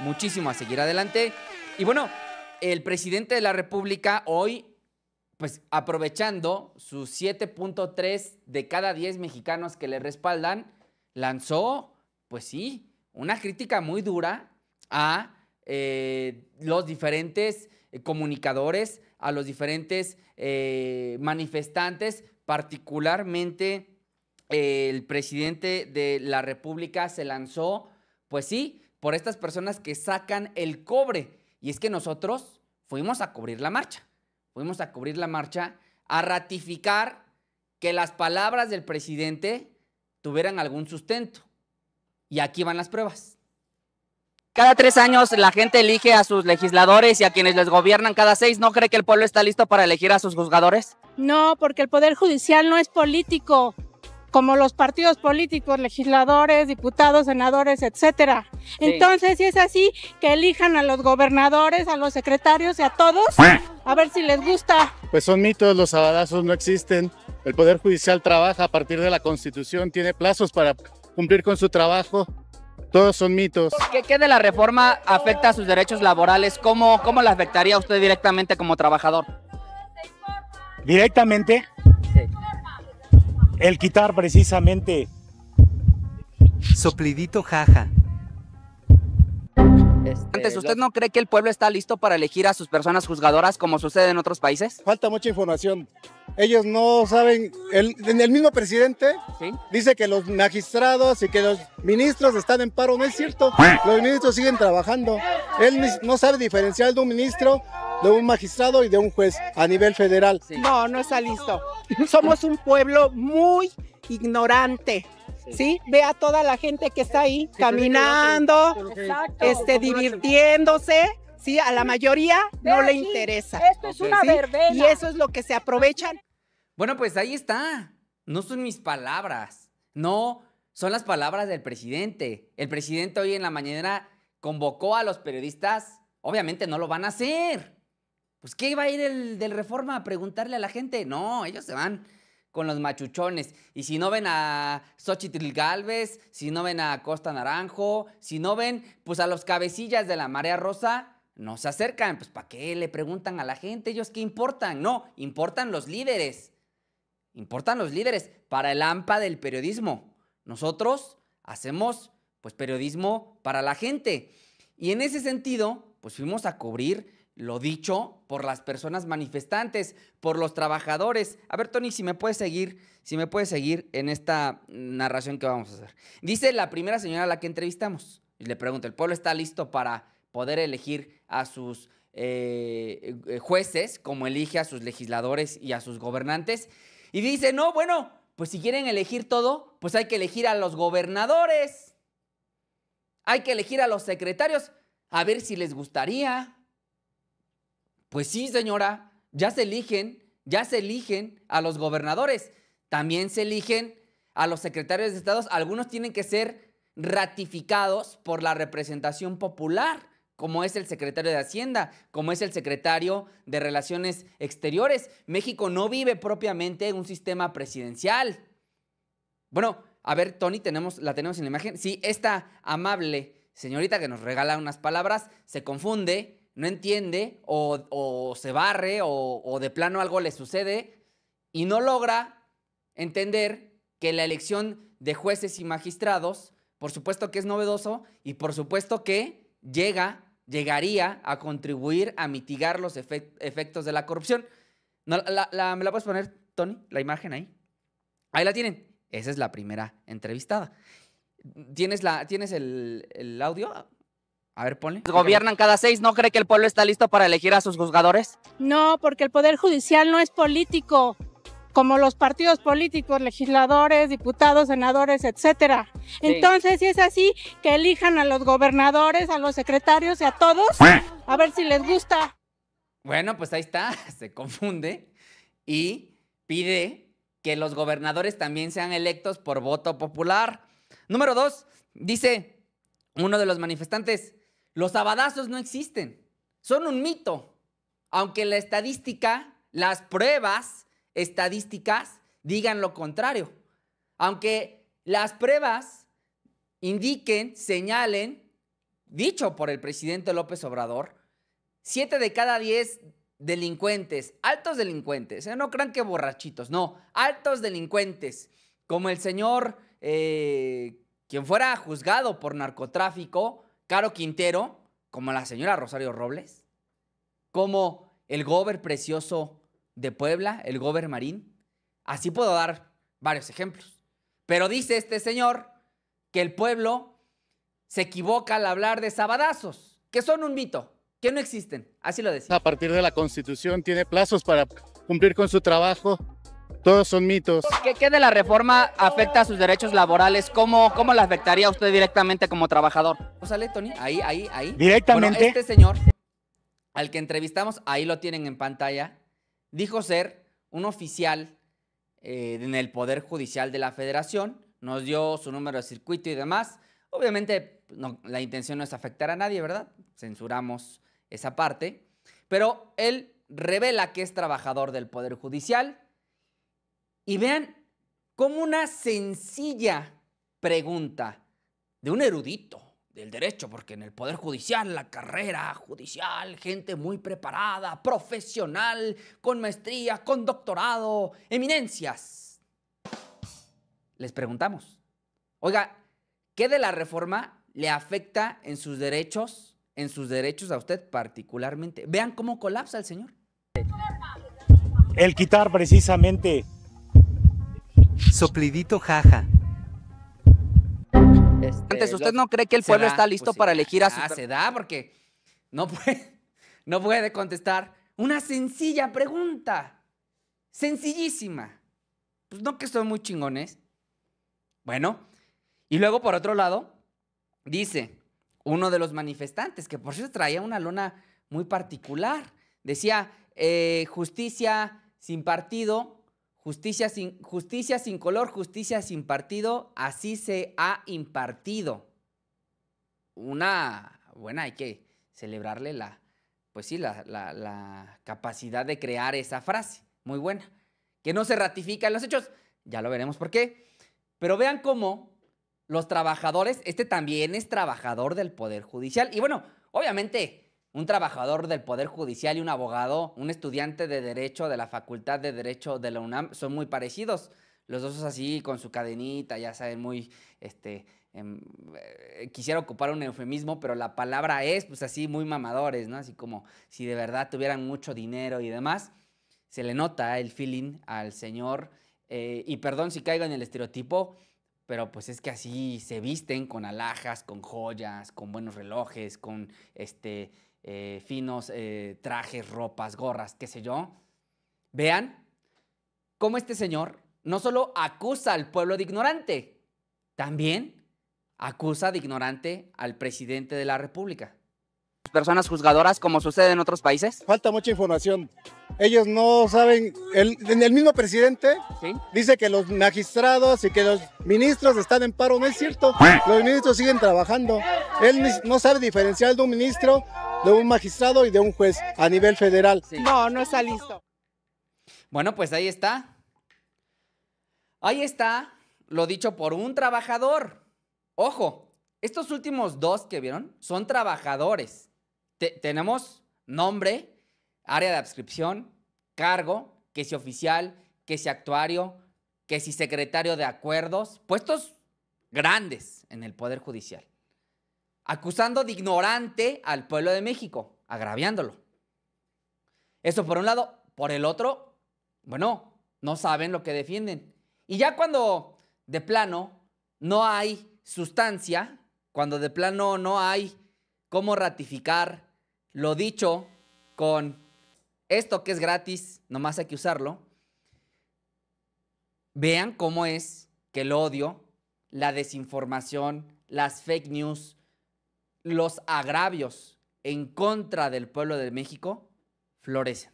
muchísimo a seguir adelante. Y bueno, el presidente de la República hoy, pues aprovechando sus 7.3 de cada 10 mexicanos que le respaldan, lanzó, pues sí, una crítica muy dura a eh, los diferentes eh, comunicadores, a los diferentes eh, manifestantes, particularmente el presidente de la República se lanzó, pues sí, por estas personas que sacan el cobre. Y es que nosotros fuimos a cubrir la marcha. Fuimos a cubrir la marcha, a ratificar que las palabras del presidente tuvieran algún sustento. Y aquí van las pruebas. Cada tres años la gente elige a sus legisladores y a quienes les gobiernan cada seis. ¿No cree que el pueblo está listo para elegir a sus juzgadores? No, porque el Poder Judicial no es político como los partidos políticos, legisladores, diputados, senadores, etcétera. Entonces, si es así, que elijan a los gobernadores, a los secretarios y a todos, a ver si les gusta. Pues son mitos, los sabadazos no existen. El Poder Judicial trabaja a partir de la Constitución, tiene plazos para cumplir con su trabajo. Todos son mitos. ¿Qué, de la reforma afecta a sus derechos laborales? ¿Cómo, cómo la afectaría usted directamente como trabajador? ¿Directamente? el quitar precisamente. Soplidito jaja. Antes, este, ¿usted no cree que el pueblo está listo para elegir a sus personas juzgadoras como sucede en otros países? Falta mucha información. Ellos no saben, el, el mismo presidente dice que los magistrados y que los ministros están en paro, no es cierto. Los ministros siguen trabajando. Él no sabe diferenciar de un ministro de un magistrado y de un juez a nivel federal. No, no está listo. Somos un pueblo muy ignorante. ¿sí? Ve a toda la gente que está ahí caminando, este, divirtiéndose. Sí, a la mayoría no le interesa. Esto es una verbena. Y eso es lo que se aprovechan. Bueno, pues ahí está. No son mis palabras. No, son las palabras del presidente. El presidente hoy en la mañana convocó a los periodistas. Obviamente no lo van a hacer. Pues, ¿qué va a ir el del Reforma a preguntarle a la gente? No, ellos se van con los machuchones. Y si no ven a Xochitl Galvez, si no ven a Costa Naranjo, si no ven pues a los cabecillas de la marea rosa, no se acercan. Pues ¿para qué le preguntan a la gente? Ellos qué importan. No, importan los líderes. Importan los líderes para el AMPA del periodismo. Nosotros hacemos pues periodismo para la gente. Y en ese sentido, pues fuimos a cubrir lo dicho por las personas manifestantes, por los trabajadores. A ver, Tony, si me puedes seguir, si me puedes seguir en esta narración que vamos a hacer. Dice la primera señora a la que entrevistamos, le pregunta, ¿el pueblo está listo para poder elegir a sus eh, jueces, como elige a sus legisladores y a sus gobernantes? Y dice, no, bueno, pues si quieren elegir todo, pues hay que elegir a los gobernadores. Hay que elegir a los secretarios, a ver si les gustaría. Pues sí, señora, ya se eligen, ya se eligen a los gobernadores, también se eligen a los secretarios de Estado. algunos tienen que ser ratificados por la representación popular, como es el secretario de Hacienda, como es el secretario de Relaciones Exteriores. México no vive propiamente en un sistema presidencial. Bueno, a ver, Tony, la tenemos en la imagen. Sí, esta amable señorita que nos regala unas palabras se confunde no entiende o, se barre o, de plano algo le sucede y no logra entender que la elección de jueces y magistrados, por supuesto que es novedoso y por supuesto que llega, llegaría a contribuir a mitigar los efectos de la corrupción. ¿No, ¿Me la puedes poner, Tony, la imagen ahí? Ahí la tienen. Esa es la primera entrevistada. ¿Tienes, la, ¿tienes el, el audio? A ver, ponle. Pues gobiernan cada seis. ¿No cree que el pueblo está listo para elegir a sus juzgadores? No, porque el Poder Judicial no es político, como los partidos políticos, legisladores, diputados, senadores, etcétera. Entonces, si es así, que elijan a los gobernadores, a los secretarios y a todos, a ver si les gusta. Bueno, pues ahí está. Se confunde y pide que los gobernadores también sean electos por voto popular. Número dos, dice uno de los manifestantes, los abadazos no existen, son un mito, aunque la estadística, las pruebas estadísticas digan lo contrario, aunque las pruebas indiquen, señalen, dicho por el presidente López Obrador, siete de cada diez delincuentes, altos delincuentes, eh, no crean que borrachitos, no, altos delincuentes, como el señor eh, quien fuera juzgado por narcotráfico, Caro Quintero, como la señora Rosario Robles, como el gober precioso de Puebla, el gober marín. Así puedo dar varios ejemplos. Pero dice este señor que el pueblo se equivoca al hablar de sabadazos, que son un mito, que no existen. Así lo decía. A partir de la Constitución tiene plazos para cumplir con su trabajo todos son mitos. ¿Qué, de la reforma afecta a sus derechos laborales? ¿Cómo, cómo la afectaría a usted directamente como trabajador? ¿O pues, sale, Tony? Ahí, ahí, ahí. Directamente. este señor, al que entrevistamos, ahí lo tienen en pantalla, dijo ser un oficial eh, en el Poder Judicial de la Federación. Nos dio su número de circuito y demás. Obviamente, la intención no es afectar a nadie, ¿verdad? Censuramos esa parte. Pero él revela que es trabajador del Poder Judicial y vean cómo una sencilla pregunta de un erudito del derecho, porque en el Poder Judicial, la carrera judicial, gente muy preparada, profesional, con maestría, con doctorado, eminencias. Les preguntamos, oiga, ¿qué de la reforma le afecta en sus derechos, en sus derechos a usted particularmente? Vean cómo colapsa el señor. El quitar precisamente Soplidito jaja. Este, Antes, ¿usted no cree que el pueblo está listo pues, para elegir a ah, su... se da porque no puede, no puede contestar una sencilla pregunta. Sencillísima. Pues no que son muy chingones. Bueno, y luego por otro lado, dice uno de los manifestantes, que por cierto traía una lona muy particular, decía, eh, justicia sin partido, Justicia sin, justicia sin color, justicia sin partido, así se ha impartido. Una, buena, hay que celebrarle la, pues sí, la, la, la capacidad de crear esa frase, muy buena, que no se ratifica en los hechos, ya lo veremos por qué. Pero vean cómo los trabajadores, este también es trabajador del Poder Judicial, y bueno, obviamente un trabajador del Poder Judicial y un abogado, un estudiante de Derecho de la Facultad de Derecho de la UNAM, son muy parecidos. Los dos así, con su cadenita, ya saben, muy, este, em, eh, quisiera ocupar un eufemismo, pero la palabra es, pues así, muy mamadores, ¿no? Así como si de verdad tuvieran mucho dinero y demás. Se le nota ¿eh? el feeling al señor, eh, y perdón si caigo en el estereotipo, pero pues es que así se visten con alhajas, con joyas, con buenos relojes, con este eh, finos eh, trajes, ropas, gorras, qué sé yo. Vean cómo este señor no solo acusa al pueblo de ignorante, también acusa de ignorante al presidente de la República. Personas juzgadoras como sucede en otros países. Falta mucha información. Ellos no saben, el, el mismo presidente dice que los magistrados y que los ministros están en paro. No es cierto. Los ministros siguen trabajando. Él no sabe diferenciar de un ministro de un magistrado y de un juez a nivel federal. No, no está listo. Bueno, pues ahí está. Ahí está lo dicho por un trabajador. Ojo, estos últimos dos que vieron son trabajadores. tenemos nombre, área de adscripción, cargo, que si oficial, que si actuario, que si secretario de acuerdos, puestos grandes en el Poder Judicial acusando de ignorante al pueblo de México, agraviándolo. Eso por un lado. Por el otro, bueno, no saben lo que defienden. Y ya cuando de plano no hay sustancia, cuando de plano no hay cómo ratificar lo dicho con esto que es gratis, nomás hay que usarlo, vean cómo es que el odio, la desinformación, las fake news, los agravios en contra del pueblo de México florecen.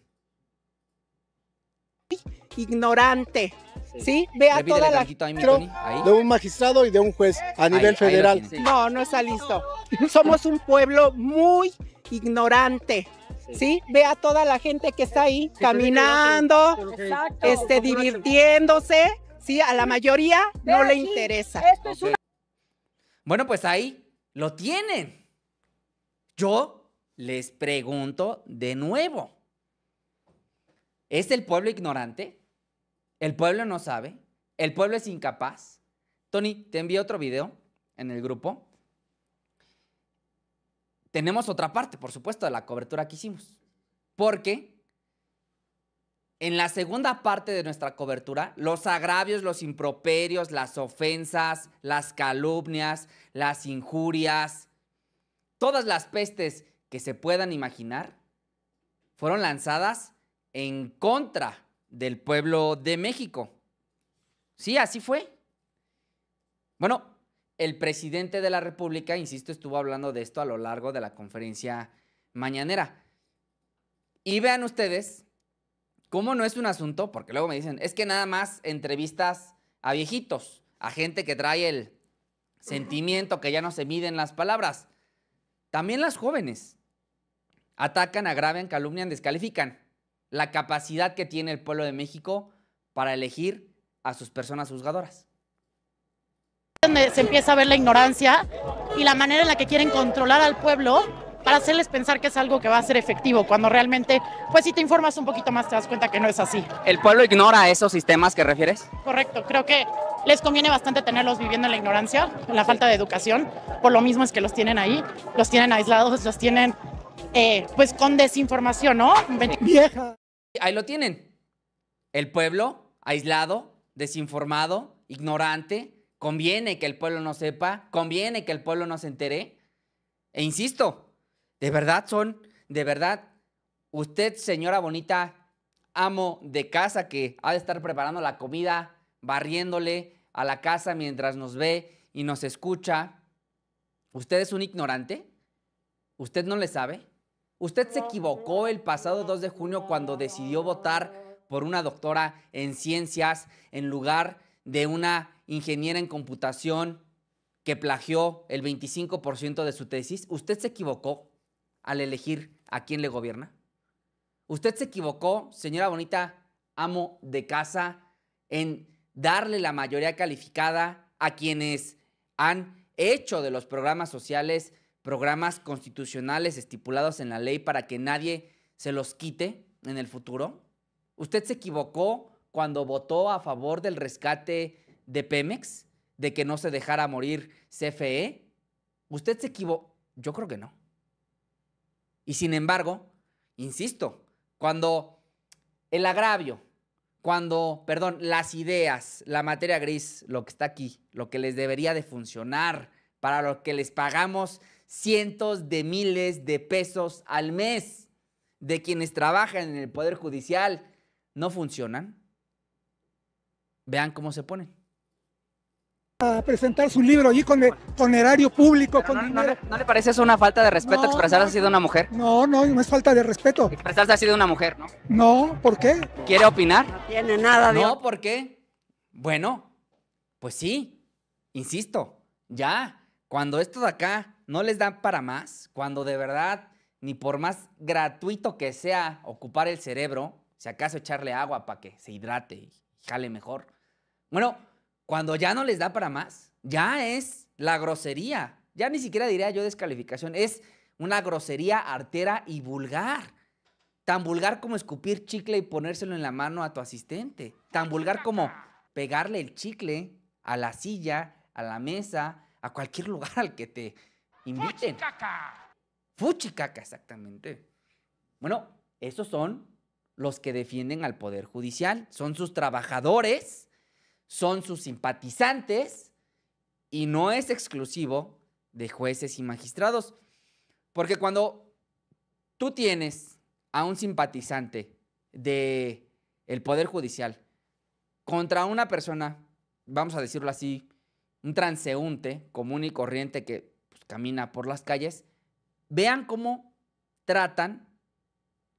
Ignorante. ¿Sí? Vea toda la... De un magistrado y de un juez a nivel federal. No, no está listo. Somos un pueblo muy ignorante. Sí. Ve a toda la gente que está ahí caminando, este, divirtiéndose, ¿sí? A la mayoría no le interesa. Bueno, pues ahí lo tienen. Yo les pregunto de nuevo. ¿Es el pueblo ignorante? ¿El pueblo no sabe? ¿El pueblo es incapaz? Tony, te envío otro video en el grupo. Tenemos otra parte, por supuesto, de la cobertura que hicimos. Porque en la segunda parte de nuestra cobertura, los agravios, los improperios, las ofensas, las calumnias, las injurias, todas las pestes que se puedan imaginar, fueron lanzadas en contra del pueblo de México. Sí, así fue. Bueno, el presidente de la República, insisto, estuvo hablando de esto a lo largo de la conferencia mañanera. Y vean ustedes ¿Cómo no es un asunto? Porque luego me dicen, es que nada más entrevistas a viejitos, a gente que trae el sentimiento, que ya no se miden las palabras. También las jóvenes atacan, agraven, calumnian, descalifican la capacidad que tiene el pueblo de México para elegir a sus personas juzgadoras. Donde se empieza a ver la ignorancia y la manera en la que quieren controlar al pueblo para hacerles pensar que es algo que va a ser efectivo, cuando realmente, pues si te informas un poquito más, te das cuenta que no es así. ¿El pueblo ignora esos sistemas que refieres? Correcto, creo que les conviene bastante tenerlos viviendo en la ignorancia, en la falta de educación, por lo mismo es que los tienen ahí, los tienen aislados, los tienen eh, pues con desinformación, ¿no? Vieja. Ahí lo tienen. El pueblo aislado, desinformado, ignorante. Conviene que el pueblo no sepa, conviene que el pueblo no se entere. E insisto, de verdad son, de verdad. Usted, señora bonita, amo de casa que ha de estar preparando la comida, barriéndole a la casa mientras nos ve y nos escucha. ¿Usted es un ignorante? ¿Usted no le sabe? ¿Usted se equivocó el pasado 2 de junio cuando decidió votar por una doctora en ciencias en lugar de una ingeniera en computación que plagió el 25% de su tesis? ¿Usted se equivocó? al elegir a quién le gobierna? Usted se equivocó, señora bonita, amo de casa, en darle la mayoría calificada a quienes han hecho de los programas sociales programas constitucionales estipulados en la ley para que nadie se los quite en el futuro. ¿Usted se equivocó cuando votó a favor del rescate de Pemex, de que no se dejara morir CFE? ¿Usted se equivocó? Yo creo que no. Y sin embargo, insisto, cuando el agravio, cuando, perdón, las ideas, la materia gris, lo que está aquí, lo que les debería de funcionar, para lo que les pagamos cientos de miles de pesos al mes de quienes trabajan en el Poder Judicial, no funcionan, vean cómo se ponen a presentar su libro allí con, e-, con erario público. Con no, Le, no, le parece eso una falta de respeto expresarse así de una mujer? No, no, no es falta de respeto. Expresarse así de una mujer, ¿no? No, ¿por qué? ¿Quiere opinar? No tiene nada de... No, ¿por qué? Bueno, pues sí, insisto, ya, cuando esto de acá no les dan para más, cuando de verdad, ni por más gratuito que sea ocupar el cerebro, si acaso echarle agua para que se hidrate y jale mejor. Bueno, cuando ya no les da para más, ya es la grosería. Ya ni siquiera diría yo descalificación, es una grosería artera y vulgar. Tan vulgar como escupir chicle y ponérselo en la mano a tu asistente. Tan vulgar como pegarle el chicle a la silla, a la mesa, a cualquier lugar al que te inviten. ¡Fuchicaca! ¡Fuchicaca, exactamente! Bueno, esos son los que defienden al Poder Judicial. Son sus trabajadores son sus simpatizantes y no es exclusivo de jueces y magistrados. Porque cuando tú tienes a un simpatizante del el Poder Judicial contra una persona, vamos a decirlo así, un transeúnte común y corriente que pues, camina por las calles, vean cómo tratan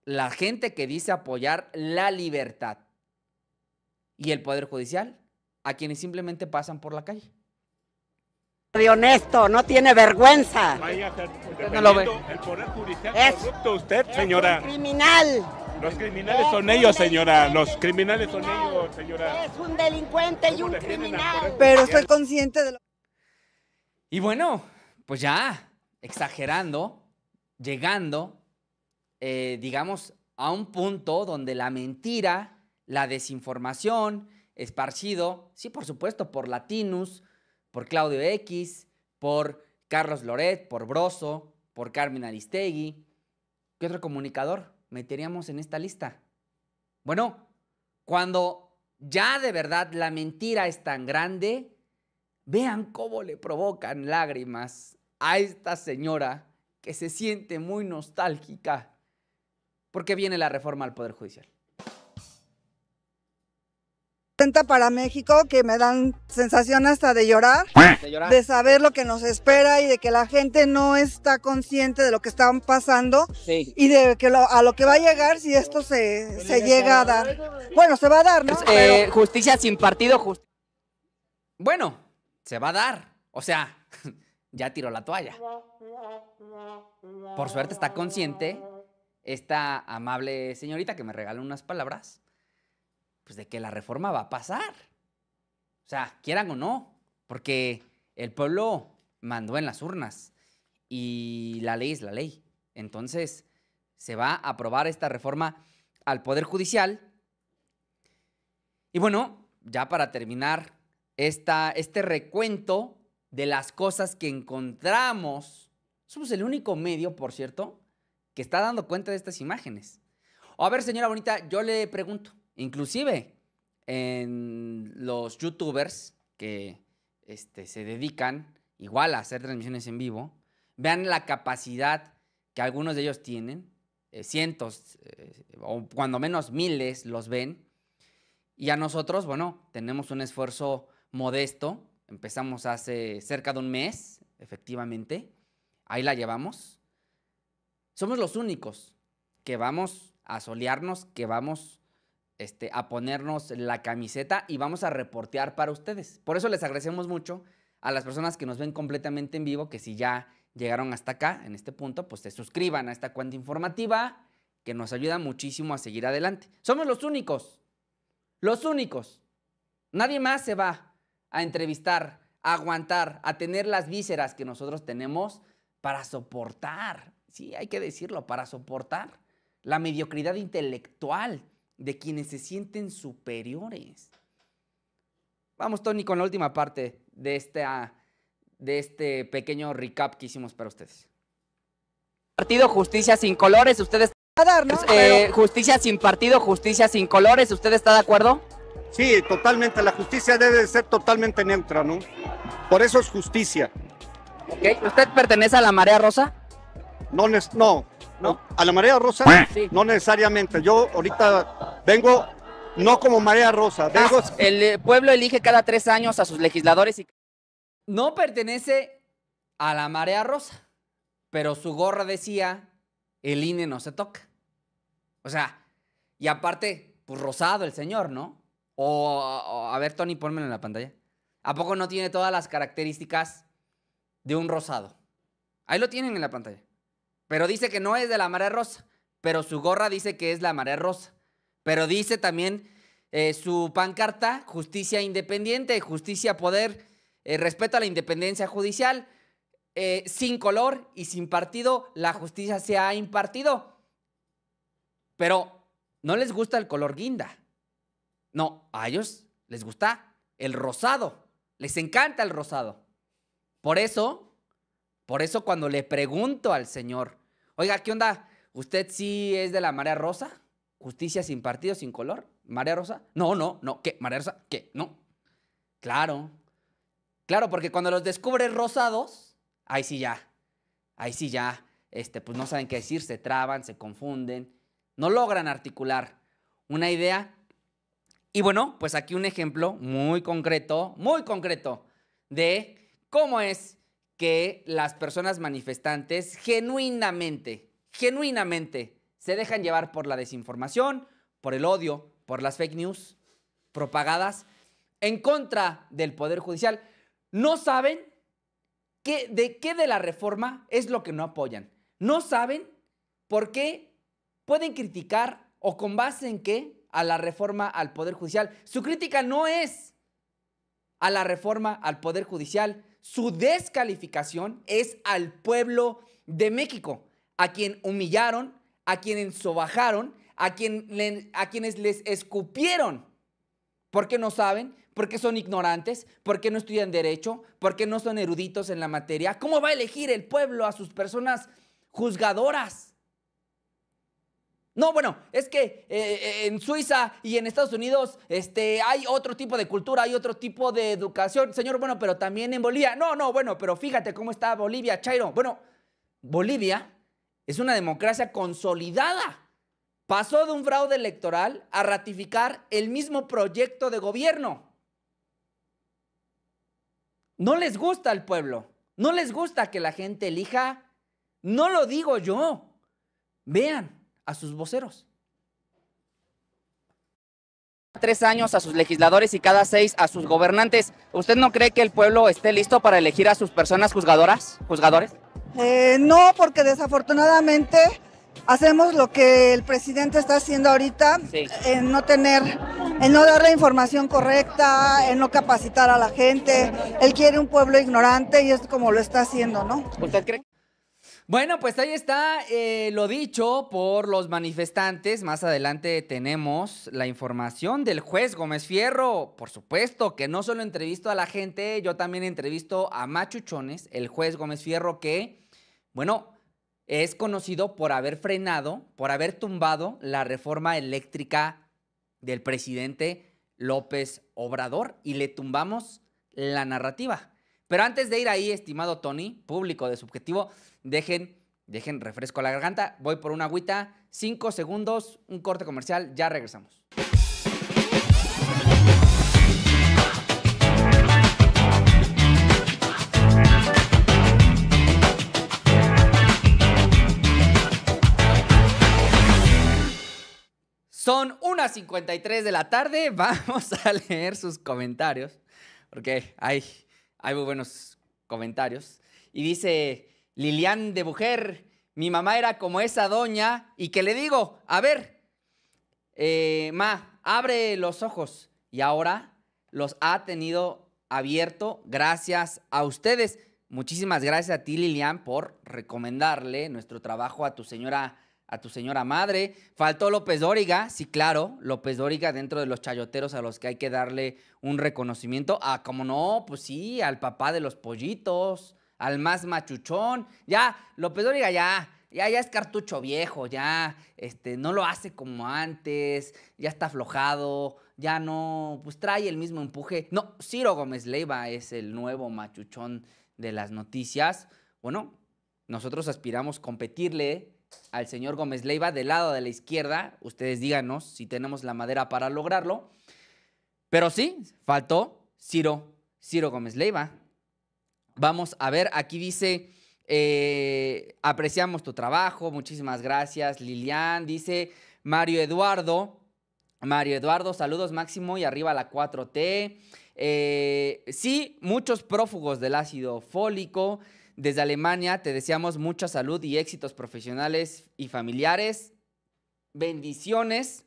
la gente que dice apoyar la libertad y el Poder Judicial a quienes simplemente pasan por la calle. De honesto, no tiene vergüenza. no lo ve. El poder judicial es, usted, señora. un criminal. Los criminales son ellos, señora. Los criminales son ellos, señora. Es un delincuente y un criminal. Pero estoy consciente de lo. Y bueno, pues ya, exagerando, llegando, eh, digamos, a un punto donde la mentira, la desinformación, esparcido, sí, por supuesto, por Latinus, por Claudio X, por Carlos Loret, por Broso, por Carmen Aristegui. ¿Qué otro comunicador meteríamos en esta lista? Bueno, cuando ya de verdad la mentira es tan grande, vean cómo le provocan lágrimas a esta señora que se siente muy nostálgica porque viene la reforma al Poder Judicial para México que me dan sensación hasta de llorar, de saber lo que nos espera y de que la gente no está consciente de lo que están pasando y de que a lo que va a llegar si esto se, llega a dar. Bueno, se va a dar, ¿no? Eh, justicia sin partido. justo. Bueno, se va a dar. O sea, ya tiró la toalla. Por suerte está consciente esta amable señorita que me regaló unas palabras pues de que la reforma va a pasar. O sea, quieran o no, porque el pueblo mandó en las urnas y la ley es la ley. Entonces, se va a aprobar esta reforma al Poder Judicial. Y bueno, ya para terminar esta, este recuento de las cosas que encontramos, somos el único medio, por cierto, que está dando cuenta de estas imágenes. a ver, señora bonita, yo le pregunto, Inclusive en los youtubers que este, se dedican igual a hacer transmisiones en vivo, vean la capacidad que algunos de ellos tienen, eh, cientos eh, o cuando menos miles los ven, y a nosotros, bueno, tenemos un esfuerzo modesto, empezamos hace cerca de un mes, efectivamente, ahí la llevamos. Somos los únicos que vamos a solearnos, que vamos este, a ponernos la camiseta y vamos a reportear para ustedes. Por eso les agradecemos mucho a las personas que nos ven completamente en vivo, que si ya llegaron hasta acá, en este punto, pues se suscriban a esta cuenta informativa que nos ayuda muchísimo a seguir adelante. Somos los únicos, los únicos. Nadie más se va a entrevistar, a aguantar, a tener las vísceras que nosotros tenemos para soportar, sí, hay que decirlo, para soportar la mediocridad intelectual de quienes se sienten superiores. Vamos, Tony, con la última parte de, esta, ah, de este pequeño recap que hicimos para ustedes. Partido Justicia sin colores, ustedes... A dar, eh, justicia sin partido, justicia sin colores, ¿usted está de acuerdo? Sí, totalmente. La justicia debe ser totalmente neutra, ¿no? Por eso es justicia. ¿Usted pertenece a la Marea Rosa? No, no, no. A la marea rosa, no necesariamente. Yo ahorita vengo no como marea rosa. Ah, el eh, pueblo elige cada tres años a sus legisladores y. No pertenece a la marea rosa, pero su gorra decía: el INE no se toca. O sea, y aparte, pues rosado el señor, ¿no? O, a ver, Tony, pónmelo en la pantalla. ¿A poco no tiene todas las características de un rosado? Ahí lo tienen en la pantalla. Pero dice que no es de la marea rosa. Pero su gorra dice que es la marea rosa. Pero dice también eh, su pancarta, justicia independiente, justicia poder, eh, respeto a la independencia judicial. Eh, sin color y sin partido, la justicia se ha impartido. Pero no les gusta el color guinda. No, a ellos les gusta el rosado. Les encanta el rosado. Por eso, por eso cuando le pregunto al Señor, Oiga, ¿qué onda? ¿Usted sí es de la marea rosa? ¿Justicia sin partido, sin color? ¿Marea rosa? No, no, no. ¿Qué? ¿Marea rosa? ¿Qué? No. Claro. Claro, porque cuando los descubres rosados, ahí sí ya. Ahí sí ya. Este, pues no saben qué decir, se traban, se confunden. No logran articular una idea. Y bueno, pues aquí un ejemplo muy concreto, muy concreto de cómo es que las personas manifestantes genuinamente, genuinamente se dejan llevar por la desinformación, por el odio, por las fake news propagadas en contra del Poder Judicial. No saben qué, de qué de la reforma es lo que no apoyan. No saben por qué pueden criticar o con base en qué a la reforma al Poder Judicial. Su crítica no es a la reforma al Poder Judicial, su descalificación es al pueblo de México, a quien humillaron, a quien ensobajaron, a, quien le, a quienes les escupieron. Porque no saben, porque son ignorantes, porque no estudian derecho, porque no son eruditos en la materia. ¿Cómo va a elegir el pueblo a sus personas juzgadoras? No, bueno, es que eh, eh, en Suiza y en Estados Unidos este, hay otro tipo de cultura, hay otro tipo de educación. Señor, bueno, pero también en Bolivia. No, no, bueno, pero fíjate cómo está Bolivia, Chairo. Bueno, Bolivia es una democracia consolidada. Pasó de un fraude electoral a ratificar el mismo proyecto de gobierno. No les gusta al pueblo, no les gusta que la gente elija. No lo digo yo. Vean, a sus voceros. Tres años a sus legisladores y cada seis a sus gobernantes. ¿Usted no cree que el pueblo esté listo para elegir a sus personas juzgadoras, juzgadores? Eh, no, porque desafortunadamente hacemos lo que el presidente está haciendo ahorita, en no tener, en no dar la información correcta, en no capacitar a la gente. Él quiere un pueblo ignorante y es como lo está haciendo, ¿no? ¿Usted cree? Bueno, pues ahí está eh, lo dicho por los manifestantes. Más adelante tenemos la información del juez Gómez Fierro. Por supuesto que no solo entrevisto a la gente, yo también entrevisto a Machuchones, el juez Gómez Fierro que, bueno, es conocido por haber frenado, por haber tumbado la reforma eléctrica del presidente López Obrador y le tumbamos la narrativa. Pero antes de ir ahí, estimado Tony, público de subjetivo, dejen, dejen refresco a la garganta. Voy por una agüita, Cinco segundos, un corte comercial, ya regresamos. Son 1.53 de la tarde, vamos a leer sus comentarios, porque hay hay muy buenos comentarios. Y dice Lilian de Mujer, mi mamá era como esa doña y que le digo, a ver, eh, ma, abre los ojos. Y ahora los ha tenido abierto gracias a ustedes. Muchísimas gracias a ti, Lilian, por recomendarle nuestro trabajo a tu señora a tu señora madre. Faltó López Dóriga, sí, claro, López Dóriga dentro de los chayoteros a los que hay que darle un reconocimiento. Ah, como no, pues sí, al papá de los pollitos, al más machuchón. Ya, López Dóriga ya, ya, ya es cartucho viejo, ya, este, no lo hace como antes, ya está aflojado, ya no, pues trae el mismo empuje. No, Ciro Gómez Leiva es el nuevo machuchón de las noticias. Bueno, nosotros aspiramos competirle al señor Gómez Leiva del lado de la izquierda. Ustedes díganos si tenemos la madera para lograrlo. Pero sí, faltó Ciro, Ciro Gómez Leiva. Vamos a ver, aquí dice, eh, apreciamos tu trabajo, muchísimas gracias Lilian, dice Mario Eduardo. Mario Eduardo, saludos Máximo y arriba la 4T. Eh, sí, muchos prófugos del ácido fólico. Desde Alemania te deseamos mucha salud y éxitos profesionales y familiares. Bendiciones.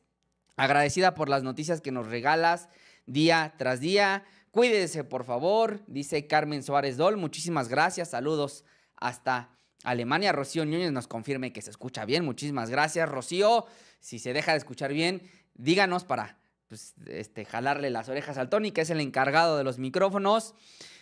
Agradecida por las noticias que nos regalas día tras día. Cuídese, por favor, dice Carmen Suárez Dol. Muchísimas gracias. Saludos hasta Alemania. Rocío Núñez nos confirme que se escucha bien. Muchísimas gracias, Rocío. Si se deja de escuchar bien, díganos para pues, este, jalarle las orejas al Tony, que es el encargado de los micrófonos.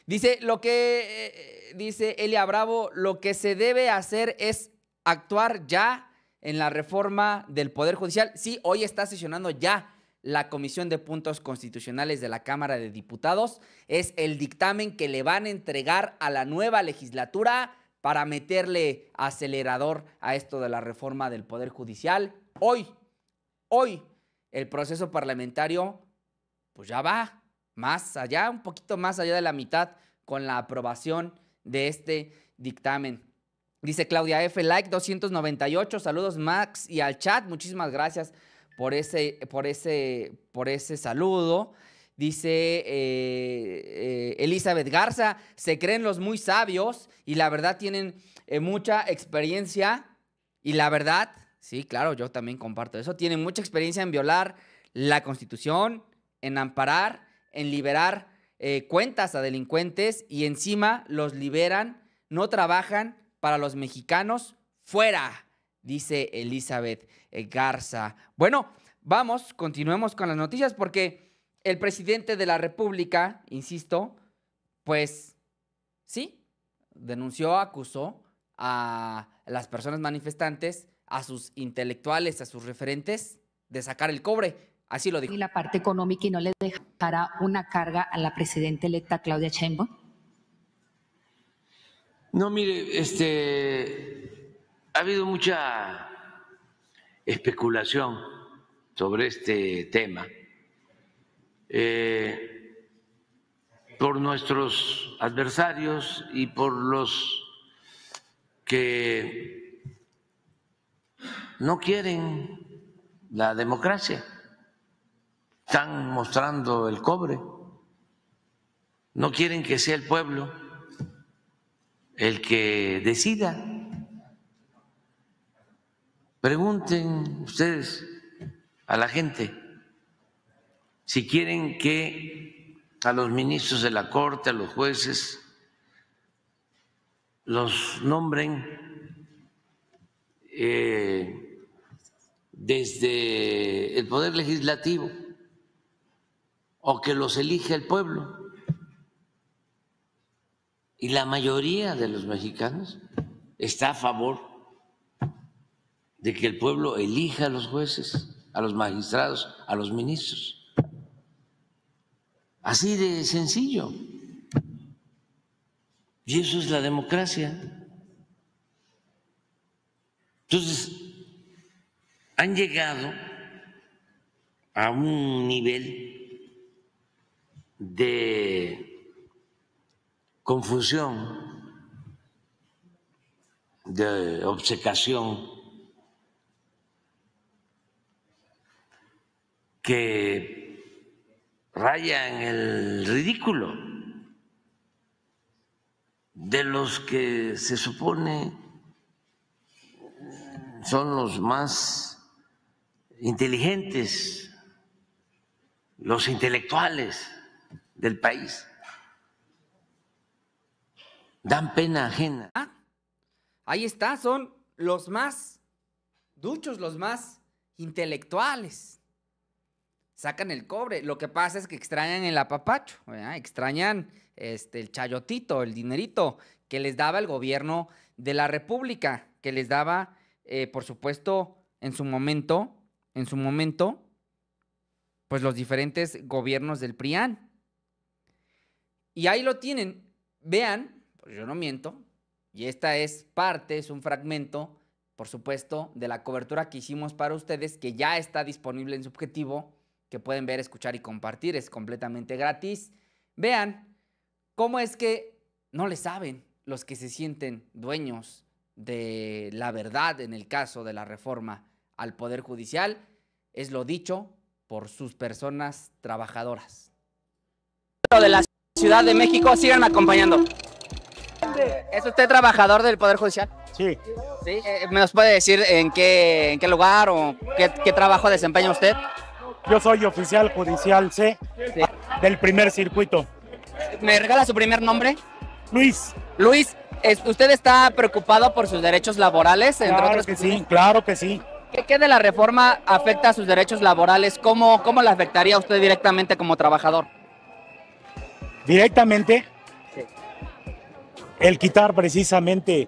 Dice lo que eh, dice Elia Bravo, lo que se debe hacer es actuar ya en la reforma del Poder Judicial. Sí, hoy está sesionando ya la Comisión de Puntos Constitucionales de la Cámara de Diputados. Es el dictamen que le van a entregar a la nueva legislatura para meterle acelerador a esto de la reforma del Poder Judicial. Hoy, hoy, el proceso parlamentario, pues ya va, más allá, un poquito más allá de la mitad con la aprobación de este dictamen. Dice Claudia F. Like 298. Saludos Max y al chat. Muchísimas gracias por ese, por ese, por ese saludo. Dice eh, eh, Elizabeth Garza, se creen los muy sabios y la verdad tienen eh, mucha experiencia y la verdad, sí, claro, yo también comparto eso, tienen mucha experiencia en violar la constitución, en amparar en liberar eh, cuentas a delincuentes y encima los liberan, no trabajan para los mexicanos, fuera, dice Elizabeth eh, Garza. Bueno, vamos, continuemos con las noticias porque el presidente de la República, insisto, pues sí, denunció, acusó a las personas manifestantes, a sus intelectuales, a sus referentes de sacar el cobre. Así lo dijo. ¿Y la parte económica y no le dejará una carga a la presidenta electa Claudia Chembo? No, mire, este ha habido mucha especulación sobre este tema eh, por nuestros adversarios y por los que no quieren la democracia están mostrando el cobre. No quieren que sea el pueblo el que decida. Pregunten ustedes a la gente si quieren que a los ministros de la Corte, a los jueces, los nombren eh, desde el Poder Legislativo o que los elige el pueblo. Y la mayoría de los mexicanos está a favor de que el pueblo elija a los jueces, a los magistrados, a los ministros. Así de sencillo. Y eso es la democracia. Entonces, han llegado a un nivel de confusión, de obsecación, que raya en el ridículo de los que se supone son los más inteligentes, los intelectuales del país. Dan pena ajena. Ah, ahí está, son los más duchos, los más intelectuales. Sacan el cobre. Lo que pasa es que extrañan el apapacho, extrañan este, el chayotito, el dinerito que les daba el gobierno de la República, que les daba, eh, por supuesto, en su momento, en su momento, pues los diferentes gobiernos del PRIAN. Y ahí lo tienen. Vean, pues yo no miento. Y esta es parte, es un fragmento, por supuesto, de la cobertura que hicimos para ustedes, que ya está disponible en Subjetivo, que pueden ver, escuchar y compartir. Es completamente gratis. Vean cómo es que no le saben los que se sienten dueños de la verdad en el caso de la reforma al Poder Judicial. Es lo dicho por sus personas trabajadoras. Ciudad de México, sigan acompañando. ¿Es usted trabajador del Poder Judicial? Sí. Eh, eh, ¿Me nos puede decir en qué, en qué lugar o qué, trabajo desempeña usted? Yo soy oficial judicial C del primer circuito. ¿Me regala su primer nombre? Luis. Luis, ¿usted está preocupado por sus derechos laborales? Claro que sí, claro que sí. ¿Qué, de la reforma afecta a sus derechos laborales? ¿Cómo, ¿Cómo le afectaría usted directamente como trabajador? directamente el quitar precisamente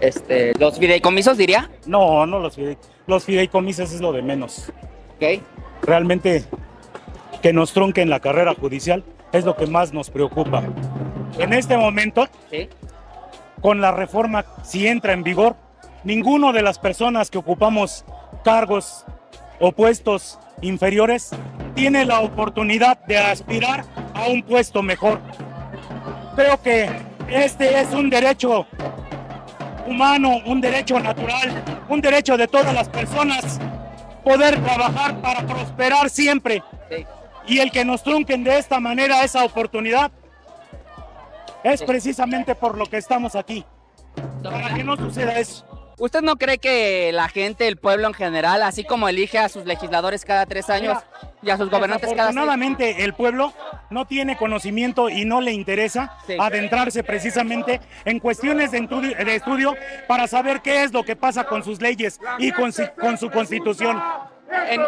este, los fideicomisos, diría. No, no los fideicomisos. Los fideicomisos es lo de menos. Realmente que nos trunquen la carrera judicial es lo que más nos preocupa. En este momento, con la reforma, si entra en vigor, ninguno de las personas que ocupamos cargos o puestos inferiores, tiene la oportunidad de aspirar a un puesto mejor. Creo que este es un derecho humano, un derecho natural, un derecho de todas las personas poder trabajar para prosperar siempre. Y el que nos trunquen de esta manera esa oportunidad es precisamente por lo que estamos aquí. Para que no suceda eso. ¿Usted no cree que la gente, el pueblo en general, así como elige a sus legisladores cada tres años y a sus gobernantes cada seis? Afortunadamente, el pueblo no tiene conocimiento y no le interesa adentrarse precisamente en cuestiones de estudio, para saber qué es lo que pasa con sus leyes y con, su constitución.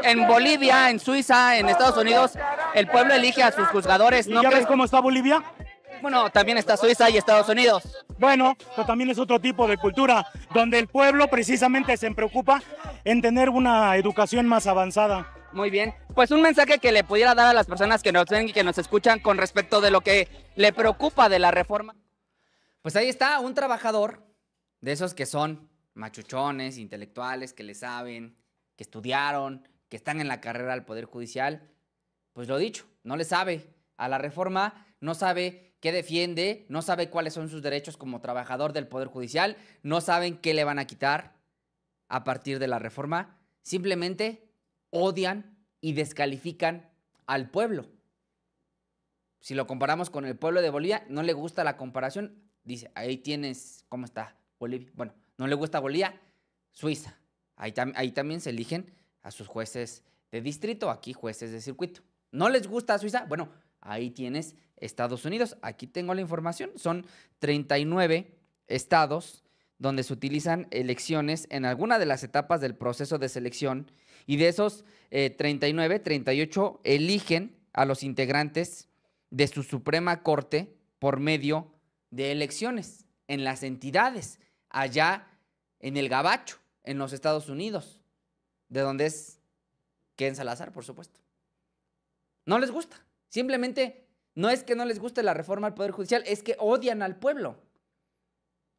En, Bolivia, en Suiza, en Estados Unidos, el pueblo elige a sus juzgadores. ¿no ya ves cómo está Bolivia? Bueno, también está Suiza y Estados Unidos. Bueno, pero también es otro tipo de cultura, donde el pueblo precisamente se preocupa en tener una educación más avanzada. Muy bien, pues un mensaje que le pudiera dar a las personas que nos ven y que nos escuchan con respecto de lo que le preocupa de la reforma. Pues ahí está un trabajador de esos que son machuchones, intelectuales, que le saben, que estudiaron, que están en la carrera del Poder Judicial. Pues lo dicho, no le sabe. A la reforma no sabe que defiende, no sabe cuáles son sus derechos como trabajador del Poder Judicial, no saben qué le van a quitar a partir de la reforma, simplemente odian y descalifican al pueblo. Si lo comparamos con el pueblo de Bolivia, no le gusta la comparación. Dice, ahí tienes, ¿cómo está Bolivia? Bueno, no le gusta Bolivia, Suiza. Ahí, ahí también se eligen a sus jueces de distrito, aquí jueces de circuito. ¿No les gusta Suiza? Bueno, ahí tienes Estados Unidos. Aquí tengo la información. Son 39 estados donde se utilizan elecciones en alguna de las etapas del proceso de selección y de esos 39, eh, 38 eligen a los integrantes de su Suprema Corte por medio de elecciones en las entidades, allá en el Gabacho, en los Estados Unidos, de donde es Ken Salazar, por supuesto. No les gusta, simplemente no es que no les guste la reforma al Poder Judicial, es que odian al pueblo.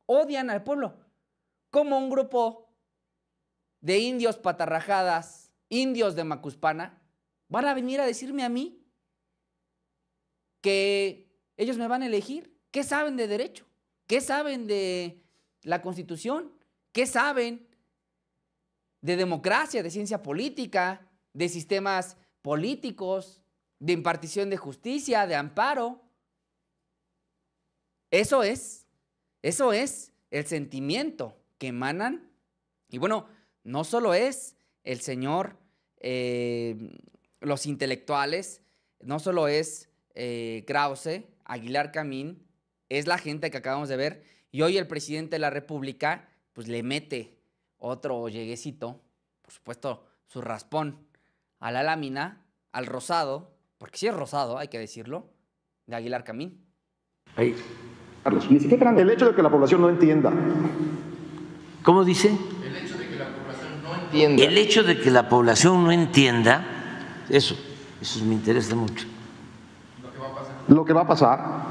Odian al pueblo. Como un grupo de indios patarrajadas, indios de Macuspana, van a venir a decirme a mí que ellos me van a elegir. ¿Qué saben de derecho? ¿Qué saben de la constitución? ¿Qué saben de democracia, de ciencia política, de sistemas políticos, de impartición de justicia, de amparo. Eso es, eso es el sentimiento que emanan. Y bueno, no solo es el Señor, eh, los intelectuales, no solo es eh, Krause, Aguilar Camín, es la gente que acabamos de ver. Y hoy el presidente de la República, pues le mete otro lleguecito, por supuesto, su raspón a la lámina, al rosado, porque sí es rosado, hay que decirlo, de Aguilar Camín. Carlos, ni siquiera el hecho de que la población no entienda. ¿Cómo dice? El hecho de que la población no entienda. El hecho de que la población no entienda, eso, eso me interesa mucho. Lo que va a pasar, Lo que va a pasar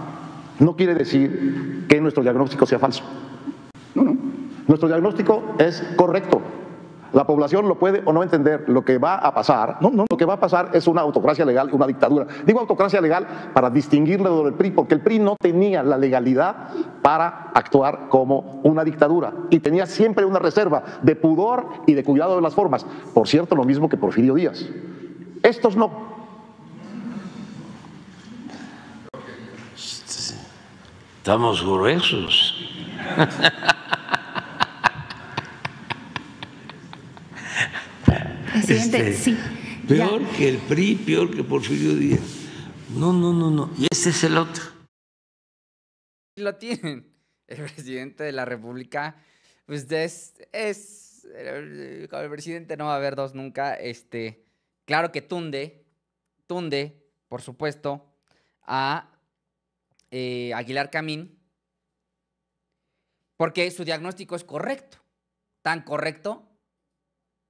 no quiere decir que nuestro diagnóstico sea falso. No, no. Nuestro diagnóstico es correcto. La población lo puede o no entender. Lo que va a pasar, no, no, lo que va a pasar es una autocracia legal, una dictadura. Digo autocracia legal para distinguirlo del PRI, porque el PRI no tenía la legalidad para actuar como una dictadura y tenía siempre una reserva de pudor y de cuidado de las formas. Por cierto, lo mismo que Porfirio Díaz. Estos no. Estamos gruesos. Este, peor que el PRI, peor que Porfirio Díaz. No, no, no, no. Y ese es el otro. Lo tienen. El presidente de la República, pues es, el, presidente no va a haber dos nunca. Este, claro que tunde, tunde, por supuesto, a eh, Aguilar Camín, porque su diagnóstico es correcto, tan correcto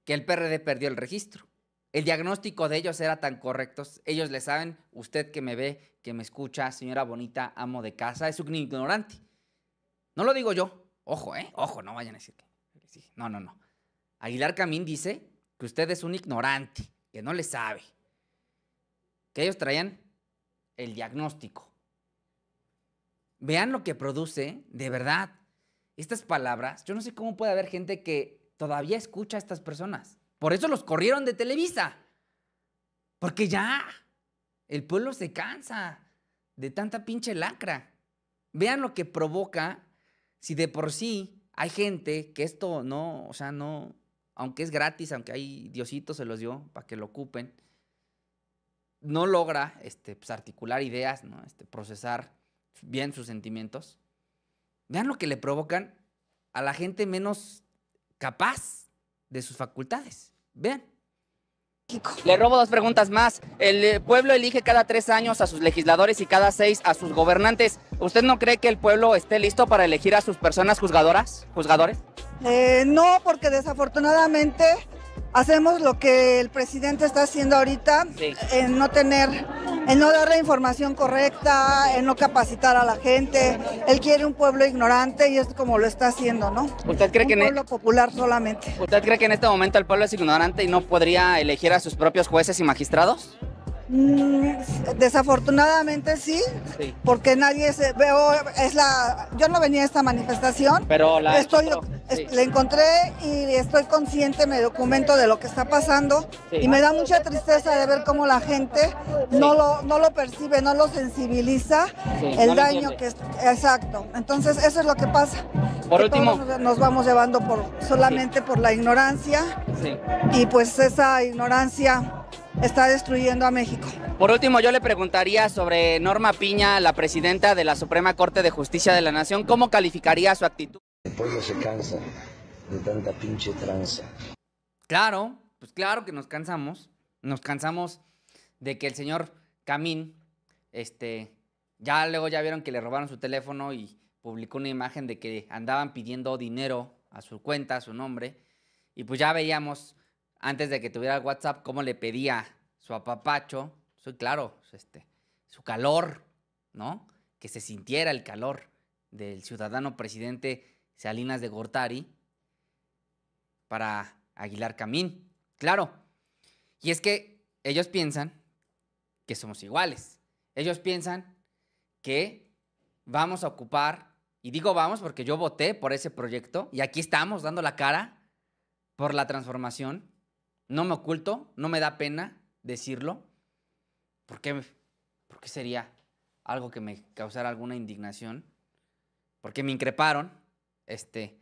que el PRD perdió el registro. El diagnóstico de ellos era tan correcto. Ellos le saben, usted que me ve, que me escucha, señora bonita, amo de casa, es un ignorante. No lo digo yo. Ojo, ¿eh? Ojo, no vayan a decir que. No, no, no. Aguilar Camín dice que usted es un ignorante, que no le sabe. Que ellos traían el diagnóstico. Vean lo que produce, de verdad. Estas palabras, yo no sé cómo puede haber gente que todavía escucha a estas personas. Por eso los corrieron de Televisa. Porque ya el pueblo se cansa de tanta pinche lacra. Vean lo que provoca si de por sí hay gente que esto no, o sea, no, aunque es gratis, aunque hay Diosito se los dio para que lo ocupen, no logra este, pues, articular ideas, ¿no? este, procesar bien sus sentimientos. Vean lo que le provocan a la gente menos capaz de sus facultades. Vean. Le robo dos preguntas más. El eh, pueblo elige cada tres años a sus legisladores y cada seis a sus gobernantes. ¿Usted no cree que el pueblo esté listo para elegir a sus personas juzgadoras, juzgadores? Eh, no, porque desafortunadamente hacemos lo que el presidente está haciendo ahorita, en no tener en no dar la información correcta, en no capacitar a la gente. Él quiere un pueblo ignorante y es como lo está haciendo, ¿no? ¿Usted cree un que en e- pueblo popular solamente? ¿Usted cree que en este momento el pueblo es ignorante y no podría elegir a sus propios jueces y magistrados? Mm, desafortunadamente sí, porque nadie se veo es la yo no venía a esta manifestación, pero la estoy encontré y estoy consciente, me documento de lo que está pasando y me da mucha tristeza de ver cómo la gente no lo no lo percibe, no lo sensibiliza el daño que exacto. Entonces eso es lo que pasa. Por último nos vamos llevando por solamente por la ignorancia y pues esa ignorancia está destruyendo a México. Por último, yo le preguntaría sobre Norma Piña, la presidenta de la Suprema Corte de Justicia de la Nación, ¿cómo calificaría su actitud? El pueblo se cansa de tanta pinche tranza. Claro, pues claro que nos cansamos. Nos cansamos de que el señor Camín, este, ya luego ya vieron que le robaron su teléfono y publicó una imagen de que andaban pidiendo dinero a su cuenta, a su nombre, y pues ya veíamos antes de que tuviera WhatsApp, cómo le pedía su apapacho, soy claro, este, su calor, ¿no? Que se sintiera el calor del ciudadano presidente Salinas de Gortari para Aguilar Camín. Claro. Y es que ellos piensan que somos iguales. Ellos piensan que vamos a ocupar, y digo vamos porque yo voté por ese proyecto y aquí estamos dando la cara por la transformación no me oculto, no me da pena decirlo. ¿Por qué, sería algo que me causara alguna indignación? Porque me increparon. Este,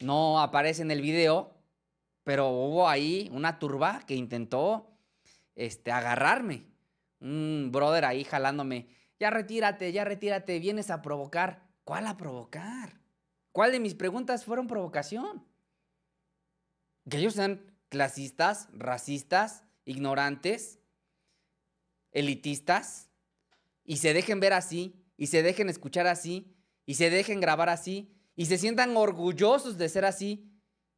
no aparece en el video, pero hubo ahí una turba que intentó este, agarrarme. Un brother ahí jalándome. Ya retírate, ya retírate, vienes a provocar. ¿Cuál a provocar? ¿Cuál de mis preguntas fueron provocación? Que ellos sean clasistas, racistas, ignorantes, elitistas, y se dejen ver así, y se dejen escuchar así, y se dejen grabar así, y se sientan orgullosos de ser así,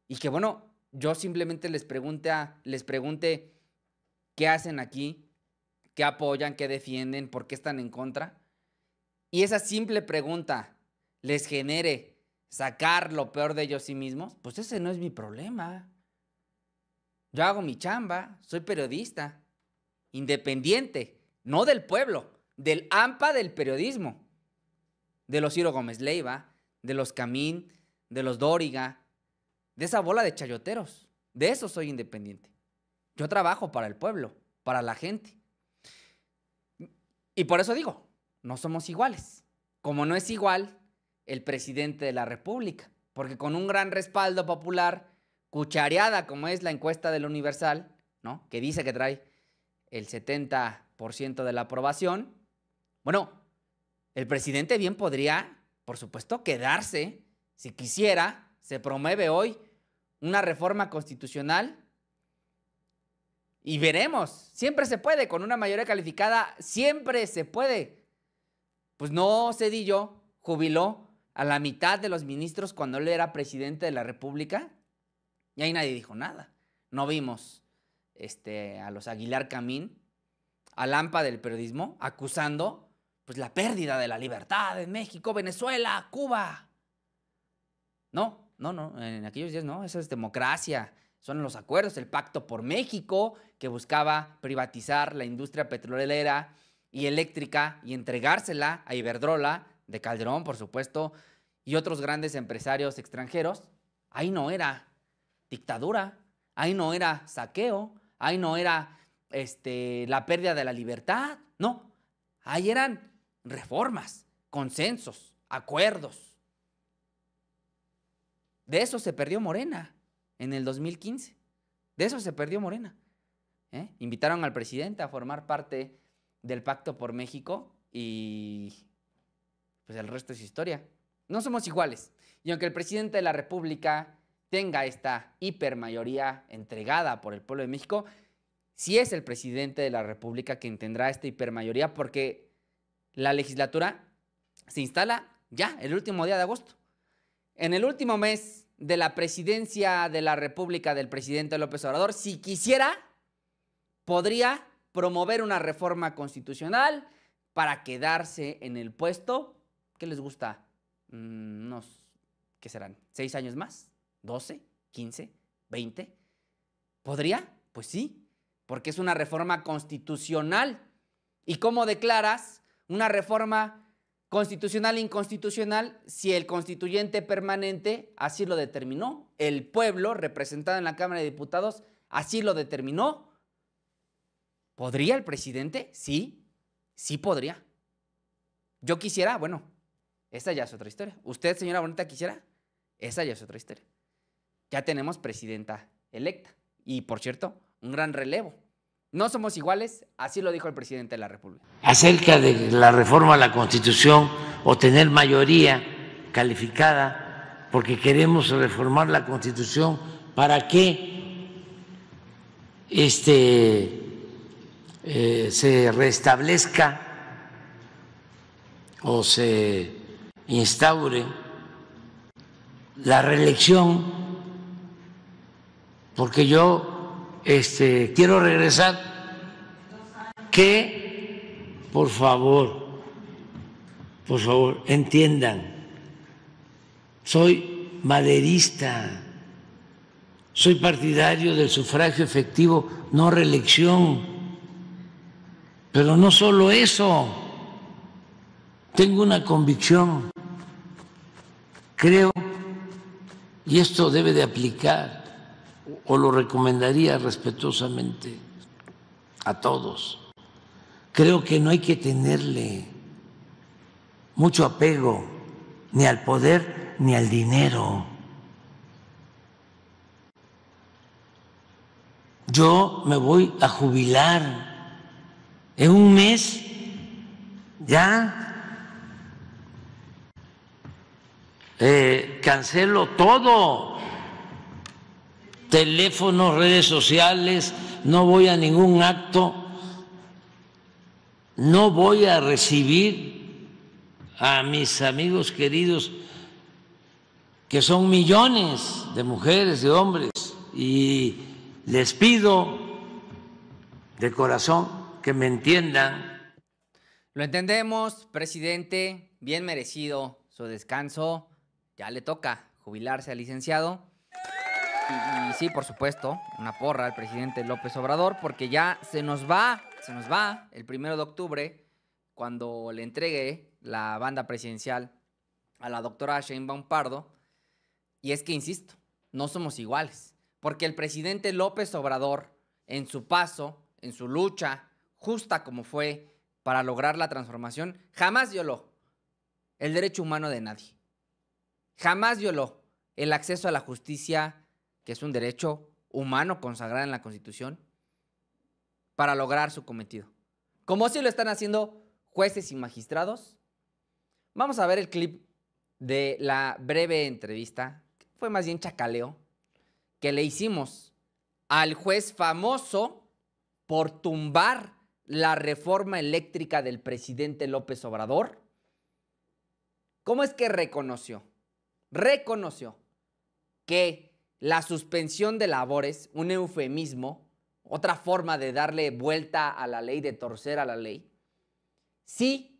y que bueno, yo simplemente les pregunte, les pregunte qué hacen aquí, qué apoyan, qué defienden, por qué están en contra. Y esa simple pregunta les genere sacar lo peor de ellos sí mismos, pues ese no es mi problema. Yo hago mi chamba, soy periodista, independiente, no del pueblo, del AMPA del periodismo, de los Ciro Gómez Leiva, de los Camín, de los Dóriga, de esa bola de chayoteros. De eso soy independiente. Yo trabajo para el pueblo, para la gente. Y por eso digo, no somos iguales. Como no es igual el presidente de la República, porque con un gran respaldo popular cuchareada como es la encuesta del Universal, ¿no? Que dice que trae el 70% de la aprobación. Bueno, el presidente bien podría, por supuesto, quedarse si quisiera, se promueve hoy una reforma constitucional y veremos. Siempre se puede, con una mayoría calificada, siempre se puede. Pues no Cedillo jubiló a la mitad de los ministros cuando él era presidente de la República. Y ahí nadie dijo nada. No vimos este, a los Aguilar Camín, a Lampa del periodismo, acusando pues, la pérdida de la libertad en México, Venezuela, Cuba. No, no, no, en aquellos días no, Esa es democracia. Son los acuerdos, el pacto por México, que buscaba privatizar la industria petrolera y eléctrica y entregársela a Iberdrola, de Calderón, por supuesto, y otros grandes empresarios extranjeros. Ahí no era dictadura, ahí no era saqueo, ahí no era este, la pérdida de la libertad, no, ahí eran reformas, consensos, acuerdos. De eso se perdió Morena en el 2015, de eso se perdió Morena. ¿eh? Invitaron al presidente a formar parte del Pacto por México y pues el resto es historia. No somos iguales. Y aunque el presidente de la República tenga esta hipermayoría entregada por el pueblo de México, si es el presidente de la República quien tendrá esta hipermayoría, porque la legislatura se instala ya el último día de agosto. En el último mes de la presidencia de la República del presidente López Obrador, si quisiera, podría promover una reforma constitucional para quedarse en el puesto. que les gusta? Mm, unos, ¿qué serán? ¿Seis años más? ¿12? ¿15? ¿20? ¿Podría? Pues sí, porque es una reforma constitucional. ¿Y cómo declaras una reforma constitucional inconstitucional si el constituyente permanente así lo determinó? El pueblo, representado en la Cámara de Diputados, así lo determinó. ¿Podría el presidente? Sí, sí podría. Yo quisiera, bueno, esa ya es otra historia. ¿Usted, señora Bonita, quisiera? Esa ya es otra historia ya tenemos presidenta electa. Y por cierto, un gran relevo. No somos iguales, así lo dijo el presidente de la República. Acerca de la reforma a la Constitución o tener mayoría calificada, porque queremos reformar la Constitución para que este, eh, se restablezca o se instaure la reelección porque yo este, quiero regresar, que por favor, por favor, entiendan, soy maderista, soy partidario del sufragio efectivo, no reelección, pero no solo eso, tengo una convicción, creo, y esto debe de aplicar o lo recomendaría respetuosamente a todos. Creo que no hay que tenerle mucho apego ni al poder ni al dinero. Yo me voy a jubilar en un mes, ya eh, cancelo todo teléfonos, redes sociales, no voy a ningún acto, no voy a recibir a mis amigos queridos, que son millones de mujeres, de hombres, y les pido de corazón que me entiendan. Lo entendemos, presidente, bien merecido su descanso, ya le toca jubilarse al licenciado y, sí, por supuesto, una porra al presidente López Obrador, porque ya se nos va, se nos va el primero de octubre cuando le entregue la banda presidencial a la doctora Sheinbaum Pardo. Y es que, insisto, no somos iguales, porque el presidente López Obrador, en su paso, en su lucha, justa como fue para lograr la transformación, jamás violó el derecho humano de nadie. Jamás violó el acceso a la justicia que es un derecho humano consagrado en la Constitución, para lograr su cometido. Como si lo están haciendo jueces y magistrados. Vamos a ver el clip de la breve entrevista, que fue más bien chacaleo, que le hicimos al juez famoso por tumbar la reforma eléctrica del presidente López Obrador. ¿Cómo es que reconoció? Reconoció que la suspensión de labores, un eufemismo, otra forma de darle vuelta a la ley, de torcer a la ley, sí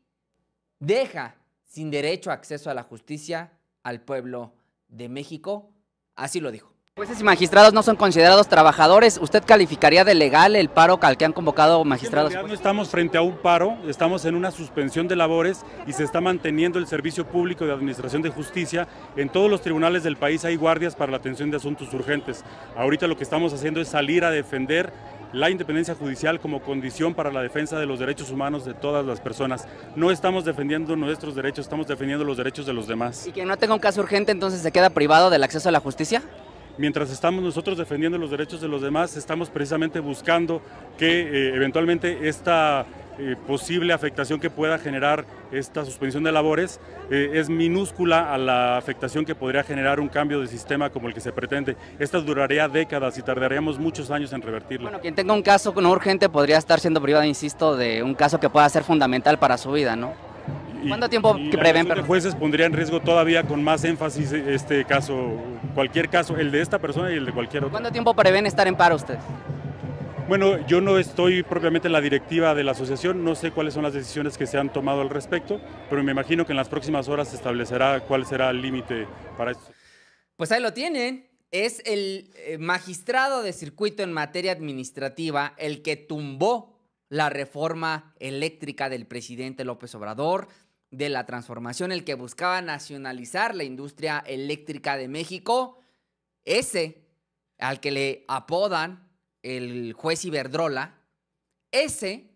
deja sin derecho acceso a la justicia al pueblo de México, así lo dijo. Jueces y magistrados no son considerados trabajadores. ¿Usted calificaría de legal el paro al que han convocado magistrados? no estamos frente a un paro, estamos en una suspensión de labores y se está manteniendo el servicio público de administración de justicia. En todos los tribunales del país hay guardias para la atención de asuntos urgentes. Ahorita lo que estamos haciendo es salir a defender la independencia judicial como condición para la defensa de los derechos humanos de todas las personas. No estamos defendiendo nuestros derechos, estamos defendiendo los derechos de los demás. ¿Y que no tenga un caso urgente entonces se queda privado del acceso a la justicia? mientras estamos nosotros defendiendo los derechos de los demás, estamos precisamente buscando que eh, eventualmente esta eh, posible afectación que pueda generar esta suspensión de labores eh, es minúscula a la afectación que podría generar un cambio de sistema como el que se pretende. Esta duraría décadas y tardaríamos muchos años en revertirla. Bueno, quien tenga un caso no urgente podría estar siendo privado, insisto, de un caso que pueda ser fundamental para su vida, ¿no? ¿Cuánto tiempo prevén? Los jueces pondrían en riesgo todavía con más énfasis este caso, cualquier caso, el de esta persona y el de cualquier otro. ¿Cuánto tiempo prevén estar en paro usted? Bueno, yo no estoy propiamente en la directiva de la asociación, no sé cuáles son las decisiones que se han tomado al respecto, pero me imagino que en las próximas horas se establecerá cuál será el límite para esto. Pues ahí lo tienen. Es el eh, magistrado de circuito en materia administrativa el que tumbó la reforma eléctrica del presidente López Obrador, de la transformación, el que buscaba nacionalizar la industria eléctrica de México, ese al que le apodan el juez Iberdrola, ese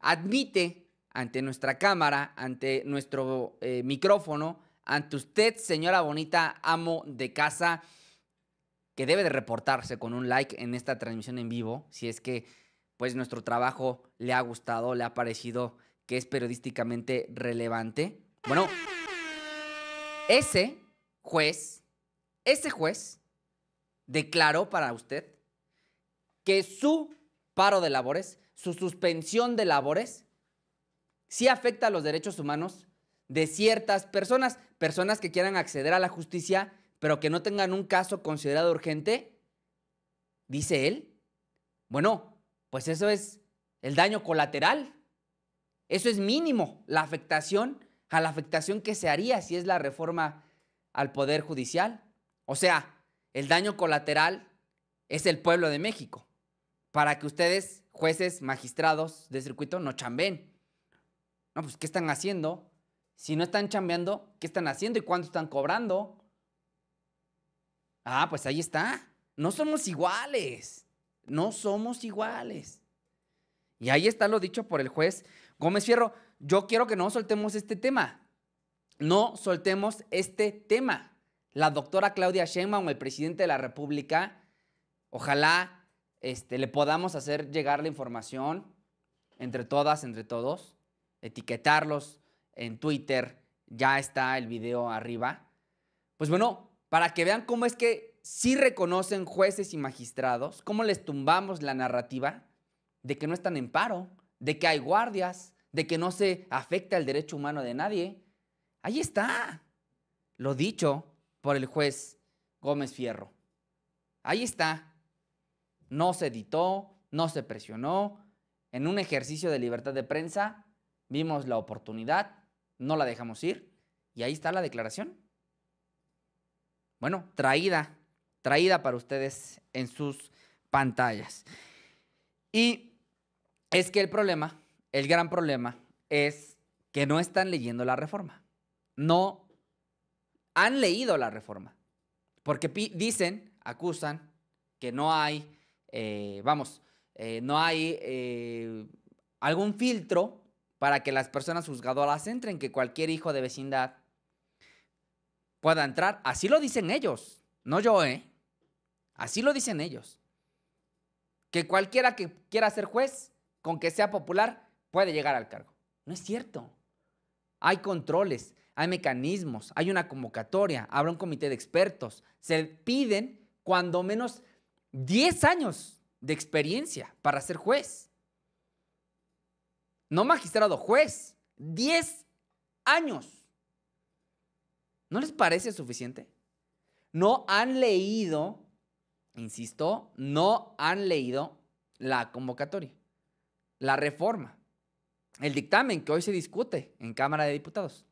admite ante nuestra cámara, ante nuestro eh, micrófono, ante usted, señora bonita, amo de casa, que debe de reportarse con un like en esta transmisión en vivo, si es que pues nuestro trabajo le ha gustado, le ha parecido que es periodísticamente relevante. Bueno, ese juez, ese juez declaró para usted que su paro de labores, su suspensión de labores, sí afecta a los derechos humanos de ciertas personas, personas que quieran acceder a la justicia, pero que no tengan un caso considerado urgente, dice él. Bueno, pues eso es el daño colateral eso es mínimo, la afectación a la afectación que se haría si es la reforma al Poder Judicial. O sea, el daño colateral es el pueblo de México, para que ustedes, jueces, magistrados de circuito, no chambeen. No, pues, ¿qué están haciendo? Si no están chambeando, ¿qué están haciendo y cuánto están cobrando? Ah, pues ahí está. No somos iguales. No somos iguales. Y ahí está lo dicho por el juez Gómez Fierro, yo quiero que no soltemos este tema. No soltemos este tema. La doctora Claudia Sheinbaum, el presidente de la República, ojalá este, le podamos hacer llegar la información entre todas, entre todos, etiquetarlos en Twitter, ya está el video arriba. Pues bueno, para que vean cómo es que sí reconocen jueces y magistrados, cómo les tumbamos la narrativa de que no están en paro de que hay guardias, de que no se afecta el derecho humano de nadie. Ahí está lo dicho por el juez Gómez Fierro. Ahí está. No se editó, no se presionó. En un ejercicio de libertad de prensa vimos la oportunidad, no la dejamos ir y ahí está la declaración. Bueno, traída, traída para ustedes en sus pantallas. Y es que el problema, el gran problema, es que no están leyendo la reforma. No han leído la reforma. Porque dicen, acusan, que no hay, eh, vamos, eh, no hay eh, algún filtro para que las personas juzgadoras entren, que cualquier hijo de vecindad pueda entrar. Así lo dicen ellos, no yo, ¿eh? Así lo dicen ellos. Que cualquiera que quiera ser juez con que sea popular, puede llegar al cargo. No es cierto. Hay controles, hay mecanismos, hay una convocatoria, habrá un comité de expertos. Se piden cuando menos 10 años de experiencia para ser juez. No magistrado, juez. 10 años. ¿No les parece suficiente? No han leído, insisto, no han leído la convocatoria la reforma, el dictamen que hoy se discute en Cámara de Diputados.